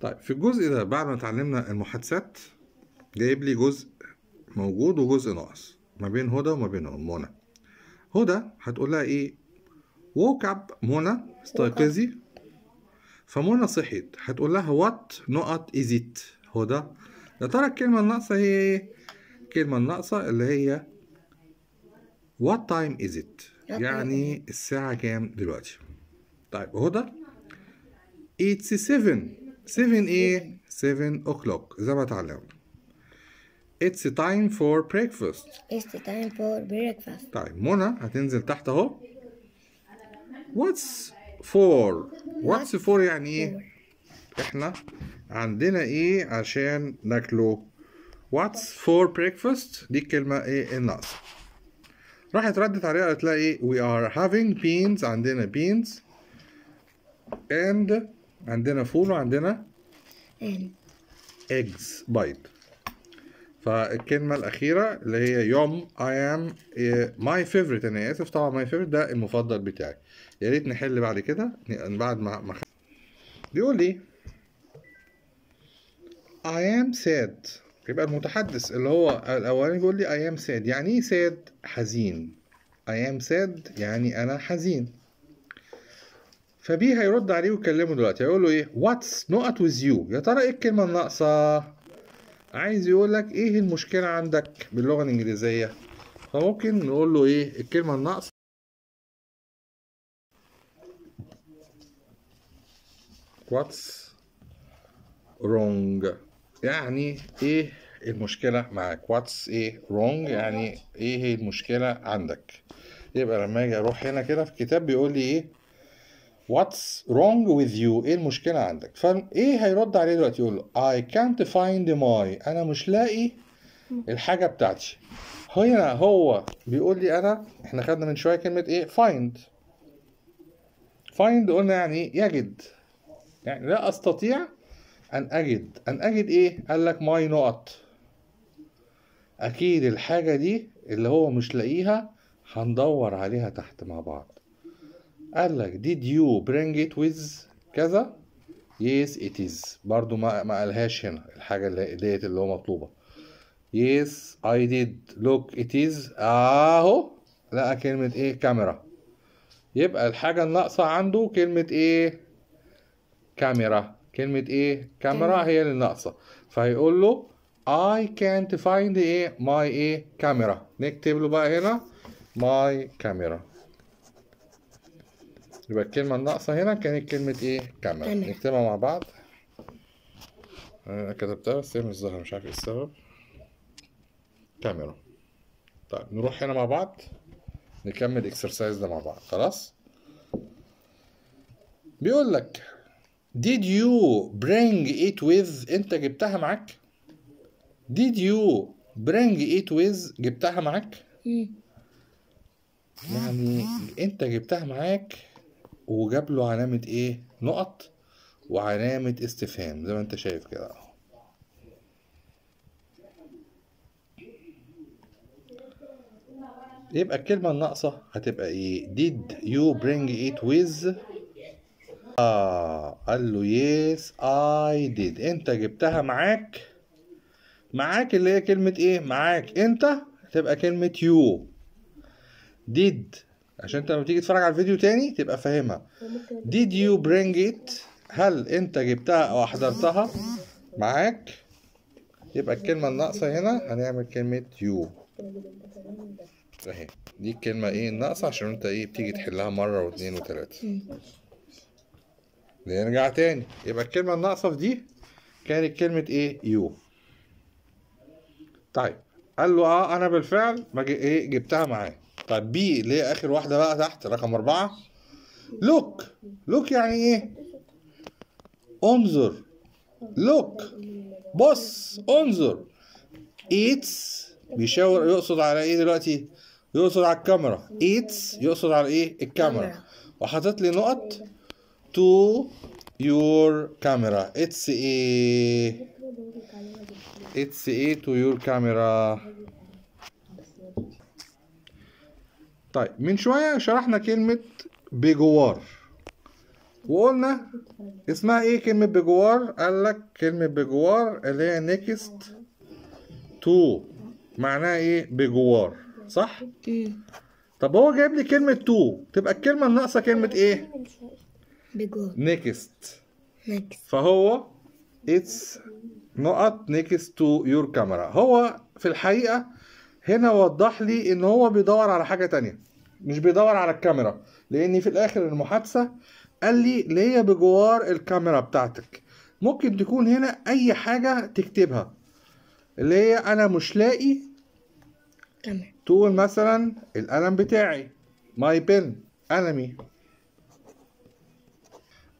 طيب في الجزء ده بعد ما اتعلمنا المحادثات جايب لي جزء موجود وجزء ناقص ما بين هدى وما بين منى هدى هتقول لها ايه ووك اب منى استيقظي فمنى صحيت هتقول لها وات نقط از ات هدى يا ترى الكلمه الناقصه هي ايه الكلمه الناقصه اللي هي وات تايم از ات يعني الساعه كام دلوقتي طيب هدى اتس 7 7 a 7 o'clock اذا it's a time for breakfast it's the time for breakfast طيب Mona, هتنزل تحت اهو what's for what's for يعني ايه احنا عندنا ايه عشان ناكله what's for breakfast دي الكلمه ايه الناس راحت ردت عليها هتلاقي we are having beans عندنا beans and عندنا فول وعندنا إيه. eggs بيض فالكلمة الأخيرة اللي هي يوم I am ماي favorite أنا آسف طبعا ماي favorite ده المفضل بتاعي يا ريت نحل بعد كده بعد ما ما بيقول لي I am sad يبقى المتحدث اللي هو الأولاني بيقول لي I am sad يعني إيه sad حزين I am sad يعني أنا حزين فبي هيرد عليه ويكلمه دلوقتي هيقول له ايه واتس نقط ويز يو يا ترى ايه الكلمه الناقصه عايز يقول لك ايه المشكله عندك باللغه الانجليزيه فممكن نقول له ايه الكلمه الناقصه واتس رونج يعني ايه المشكله معاك واتس ايه رونج يعني ايه المشكله عندك يبقى لما اجي اروح هنا كده في الكتاب بيقول لي ايه واتس wrong with you ايه المشكله عندك فايه هيرد عليه دلوقتي يقول له اي كانت فايند ماي انا مش لاقي الحاجه بتاعتي هنا هو بيقول لي انا احنا خدنا من شويه كلمه ايه فايند فايند قلنا يعني يجد يعني لا استطيع ان اجد ان اجد ايه قال لك ماي نقط اكيد الحاجه دي اللي هو مش لاقيها هندور عليها تحت مع بعض قال لك did you bring it with كذا yes it is برضو ما ما قالهاش هنا الحاجة اللي ديت اللي هو مطلوبة yes I did look it is اهو لقى كلمة ايه كاميرا يبقى الحاجة الناقصة عنده كلمة ايه كاميرا كلمة ايه كاميرا هي اللي ناقصة فهيقول له I can't find ايه my ايه كاميرا نكتب له بقى هنا my camera يبقى الكلمة الناقصة هنا كانت كلمة ايه؟ كاميرا نكتبها مع بعض انا كتبتها بس هي مش ظاهرة مش عارف ايه السبب كاميرا طيب نروح هنا مع بعض نكمل اكسرسايز ده مع بعض خلاص بيقول لك did you bring it with انت جبتها معاك did you bring it with جبتها معاك يعني انت جبتها معاك وجاب له علامة ايه نقط وعلامة استفهام زي ما انت شايف كده اهو يبقى الكلمة الناقصة هتبقى ايه did you bring it with آه قال له yes I did انت جبتها معاك معاك اللي هي كلمة ايه معاك انت تبقى كلمة you did عشان انت لما تيجي تتفرج على الفيديو تاني تبقى فاهمها did you bring it هل انت جبتها او احضرتها معاك يبقى الكلمة الناقصة هنا هنعمل كلمة you اهي دي الكلمة ايه الناقصة عشان انت ايه بتيجي تحلها مرة واتنين وتلاتة نرجع تاني يبقى الكلمة الناقصة في دي كانت كلمة ايه يو طيب قال له اه انا بالفعل ما ايه جبتها معايا طيب بي اللي هي اخر واحده بقى تحت رقم اربعه لوك لوك يعني ايه انظر لوك بص انظر ايتس بيشاور يقصد على ايه دلوقتي يقصد على الكاميرا ايتس يقصد على ايه الكاميرا وحاطط لي نقط تو يور كاميرا اتس ايه اتس ايه تو يور كاميرا طيب من شوية شرحنا كلمة بجوار وقلنا اسمها ايه كلمة بجوار قال لك كلمة بجوار اللي هي نيكست تو معناها ايه بجوار صح إيه. طب هو جايب لي كلمة تو تبقى الكلمة الناقصة كلمة ايه بجوار نيكست فهو اتس نقط نيكست تو يور كاميرا هو في الحقيقة هنا وضح لي ان هو بيدور على حاجه تانية مش بيدور على الكاميرا لان في الاخر المحادثه قال لي اللي هي بجوار الكاميرا بتاعتك ممكن تكون هنا اي حاجه تكتبها اللي هي انا مش لاقي تقول مثلا القلم بتاعي ماي بن قلمي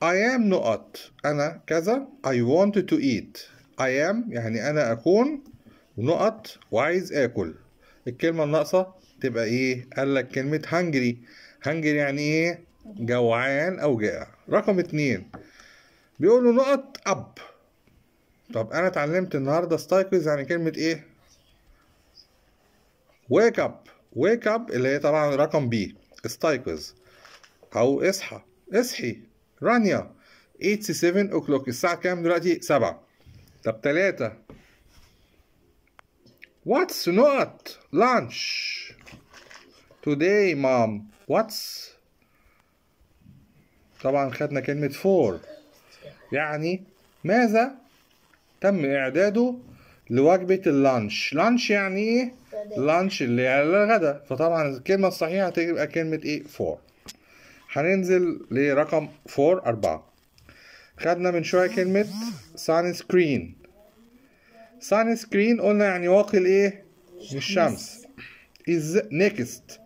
I am نقط أنا كذا I want to eat I am يعني أنا أكون نقط وعايز آكل الكلمة الناقصة تبقى ايه قال لك كلمة هنجري هنجري يعني ايه جوعان او جائع رقم اتنين بيقولوا نقط اب طب انا اتعلمت النهاردة استيقظ يعني كلمة ايه ويك اب ويك اب اللي هي طبعا رقم بي استيقظ او اصحى اصحي رانيا 8 7 اوكلوك الساعة كام دلوقتي 7 طب 3 What's not lunch today mom what's طبعا خدنا كلمة for يعني ماذا تم إعداده لوجبة اللانش لانش يعني إيه؟ لانش اللي هي الغداء فطبعا الكلمة الصحيحة هتبقى كلمة إيه؟ فور هننزل لرقم فور أربعة خدنا من شوية كلمة سان سكرين سان سكرين قلنا يعني واقي الايه الشمس از نيكست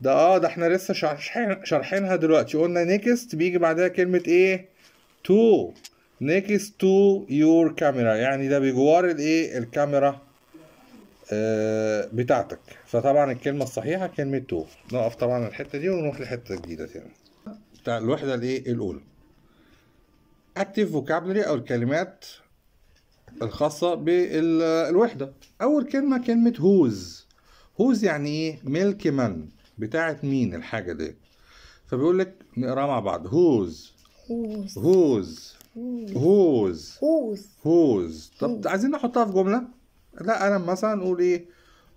ده اه ده احنا لسه شارحين شارحينها دلوقتي قلنا نيكست بيجي بعدها كلمه ايه تو نيكست تو يور كاميرا يعني ده بجوار الايه الكاميرا آه، بتاعتك فطبعا الكلمه الصحيحه كلمه تو نقف طبعا الحته دي ونروح لحته جديده تاني بتاع الوحده الايه الاولى active vocabulary او الكلمات الخاصة بالوحدة أول كلمة كلمة هوز هوز يعني إيه ملك من بتاعة مين الحاجة دي فبيقول لك نقراها مع بعض هوز هوز هوز هوز هوز هوز طب عايزين نحطها في جملة لا أنا مثلا نقول إيه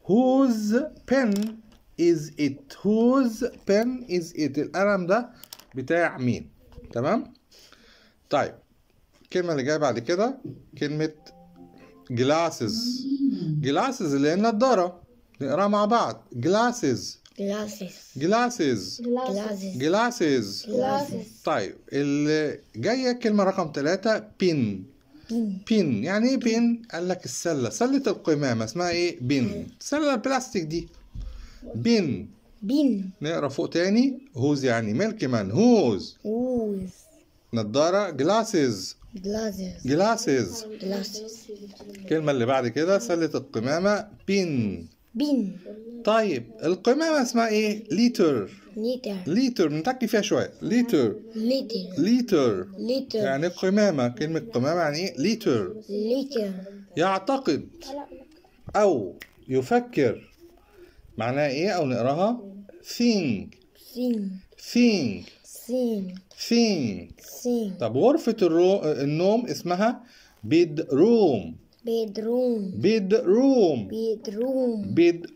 هوز بن is it whose pen is it القلم ده بتاع مين تمام طيب الكلمة اللي جاية بعد كده كلمة جلاسز جلاسز اللي هي النضارة نقراها مع بعض جلاسز جلاسز جلاسز جلاسز طيب اللي جاية كلمة رقم ثلاثة بين بين يعني ايه بين؟ قال لك السلة سلة القمامة اسمها ايه؟ بين السلة البلاستيك دي بين بين نقرا فوق تاني هوز يعني ميلكي مان هوز هوز نضارة جلاسز جلاسز جلاسز الكلمة اللي بعد كده سلة القمامة بين بين طيب القمامة اسمها ايه؟ ليتر ليتر ليتر فيها شوية ليتر ليتر ليتر ليتر يعني قمامة كلمة قمامة يعني ايه؟ ليتر ليتر يعتقد أو يفكر معناها ايه أو نقراها؟ think think think سين سين سين طب غرفة الرو... النوم اسمها بيد بيد روم روم بيد روم بيد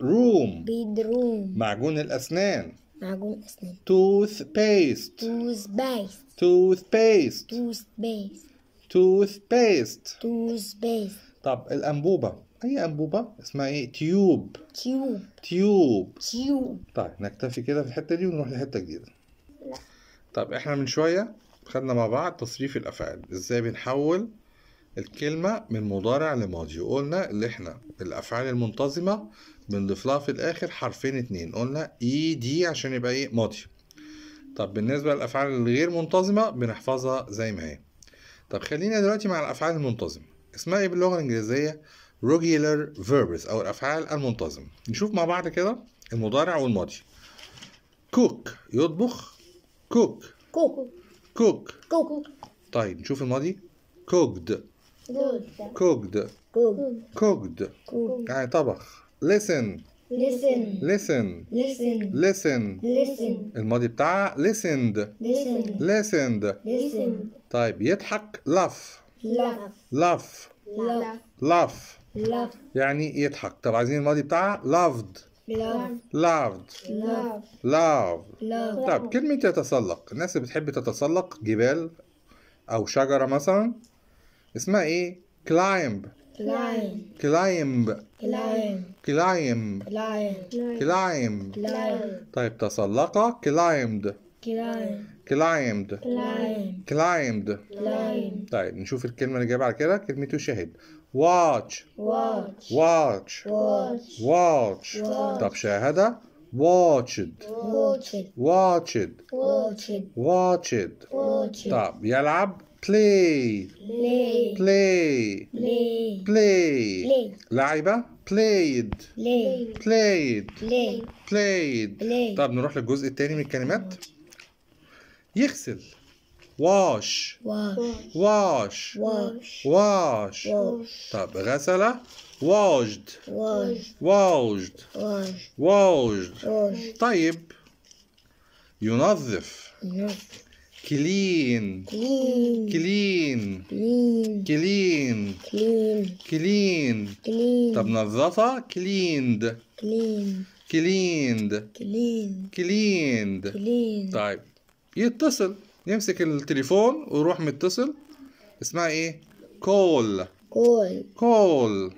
روم بيد روم معجون الأسنان معجون أسنان توث بيست توث بيست توث بيست توث بيست توث بيست توث بيست طب الأنبوبة أي أنبوبة اسمها إيه تيوب تيوب تيوب تيوب طيب نكتفي كده في الحتة دي ونروح لحتة جديدة طب احنا من شوية خدنا مع بعض تصريف الأفعال ازاي بنحول الكلمة من مضارع لماضي وقلنا ان احنا الأفعال المنتظمة بنضيف لها في الآخر حرفين اتنين قلنا اي e دي عشان يبقى ايه ماضي طب بالنسبة للأفعال الغير منتظمة بنحفظها زي ما هي طب خلينا دلوقتي مع الأفعال المنتظمة اسمها ايه باللغة الإنجليزية regular verbs أو الأفعال المنتظمة نشوف مع بعض كده المضارع والماضي cook يطبخ كوك كوك كوك كوك طيب نشوف الماضي كوكد كوكد كوكد يعني طبخ listen listen listen listen listen الماضي بتاعها listened listened listened طيب يضحك لف لف لف لف يعني يضحك طب عايزين الماضي بتاعها loved loved loved طب كلمة يتسلق الناس اللي بتحب تتسلق جبال أو شجرة مثلا اسمها إيه؟ climb climb climb climb climb طيب تسلق climbed climbed climbed طيب نشوف الكلمة اللي جاية بعد كده كلمة شاهد watch watch watch watch watch طب شاهد watched watched watched طب يلعب play play play لعبة played played played طب نروح للجزء الثاني من الكلمات يغسل واش واش واش طب غسل واجد واجد واجد طيب ينظف كلين كلين كلين كلين طب نظف كليند كليند كليند طيب يتصل نمسك التليفون ونروح متصل اسمها ايه كول كول كول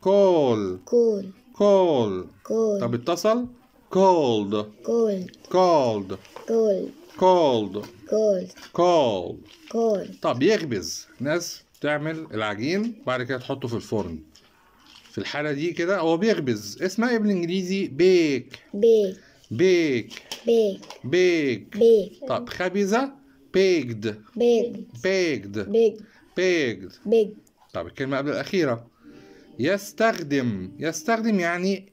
كول كول كول طب اتصل كولد كولد كولد كولد كولد كولد طب يخبز ناس تعمل العجين بعد كده تحطه في الفرن في الحالة دي كده هو بيخبز اسمها ايه بالانجليزي بيك بيك بيك بيج بيج بيج طب خبيزة بيجد بيجد بيجد بيجد بيجد بيجد طب الكلمة قبل الأخيرة يستخدم يستخدم يعني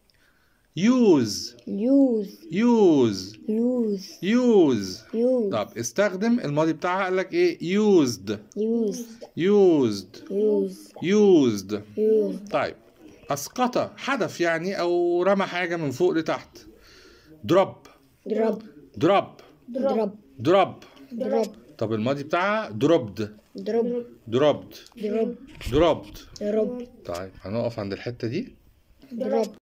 يوز يوز يوز يوز يوز طب استخدم الماضي بتاعها قال لك ايه يوزد يوزد يوزد يوزد طيب اسقط حدف يعني او رمى حاجه من فوق لتحت دروب دروب دروب دروب دروب دروب طب الماضي بتاعها دروبد درب دروبد درب دروبد طيب هنقف عند الحتة دي درب